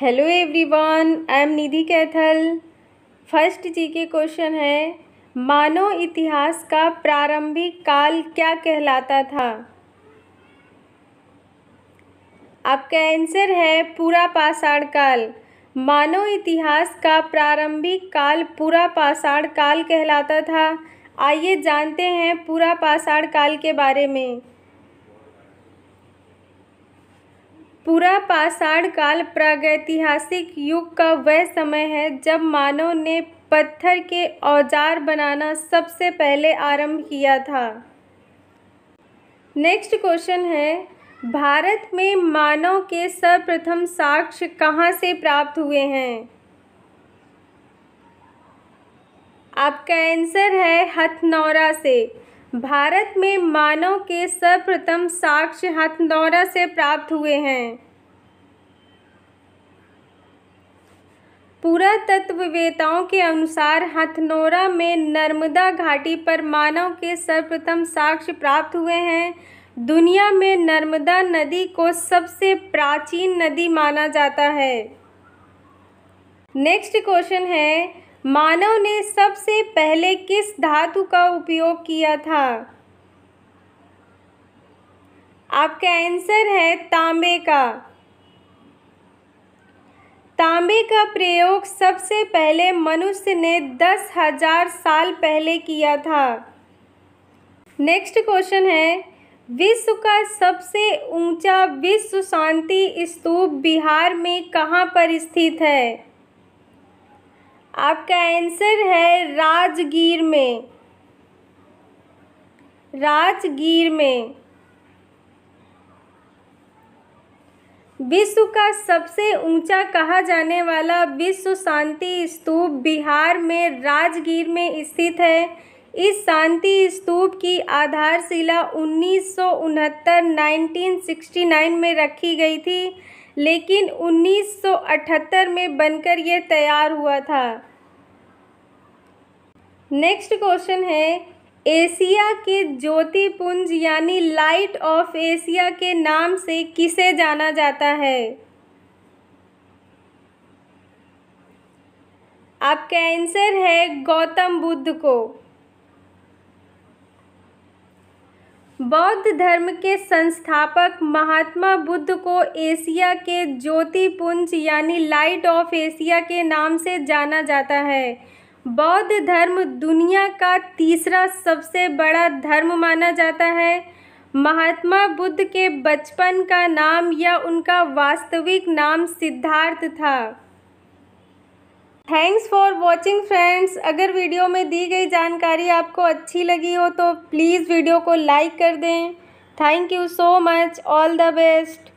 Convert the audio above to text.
hello everyone I am Nidhi Kaithal first G K question है मानव इतिहास का प्रारंभिक काल क्या कहलाता था आपका आंसर है पूरा पाषाण काल मानव इतिहास का प्रारंभिक काल पूरा पाषाण काल कहलाता था आइए जानते हैं पूरा पाषाण काल के बारे में पूरा पाषाण काल प्रागैतिहासिक युग का वह समय है जब मानव ने पत्थर के औजार बनाना सबसे पहले आरंभ किया था नेक्स्ट क्वेश्चन है भारत में मानव के सर्वप्रथम साक्ष्य कहाँ से प्राप्त हुए हैं आपका आंसर है हथनौरा से भारत में मानव के सर्वप्रथम साक्ष्य हथनौरा से प्राप्त हुए हैं पुरातत्ववेताओं के अनुसार हथनौरा में नर्मदा घाटी पर मानव के सर्वप्रथम साक्ष्य प्राप्त हुए हैं दुनिया में नर्मदा नदी को सबसे प्राचीन नदी माना जाता है नेक्स्ट क्वेश्चन है मानव ने सबसे पहले किस धातु का उपयोग किया था आपका आंसर है तांबे का तांबे का प्रयोग सबसे पहले मनुष्य ने दस हजार साल पहले किया था नेक्स्ट क्वेश्चन है विश्व का सबसे ऊंचा विश्व शांति स्तूप बिहार में कहाँ पर स्थित है आपका आंसर है राजगीर में राजगीर में विश्व का सबसे ऊंचा कहा जाने वाला विश्व शांति स्तूप बिहार में राजगीर में स्थित है इस शांति स्तूप की आधारशिला 1969-1969 में रखी गई थी लेकिन 1978 में बनकर यह तैयार हुआ था नेक्स्ट क्वेश्चन है एशिया के ज्योतिपुंज यानी लाइट ऑफ एशिया के नाम से किसे जाना जाता है आपका आंसर है गौतम बुद्ध को बौद्ध धर्म के संस्थापक महात्मा बुद्ध को एशिया के ज्योतिपुंज यानी लाइट ऑफ एशिया के नाम से जाना जाता है बौद्ध धर्म दुनिया का तीसरा सबसे बड़ा धर्म माना जाता है महात्मा बुद्ध के बचपन का नाम या उनका वास्तविक नाम सिद्धार्थ था थैंक्स फॉर वॉचिंग फ्रेंड्स अगर वीडियो में दी गई जानकारी आपको अच्छी लगी हो तो प्लीज़ वीडियो को लाइक कर दें thank you so much all the best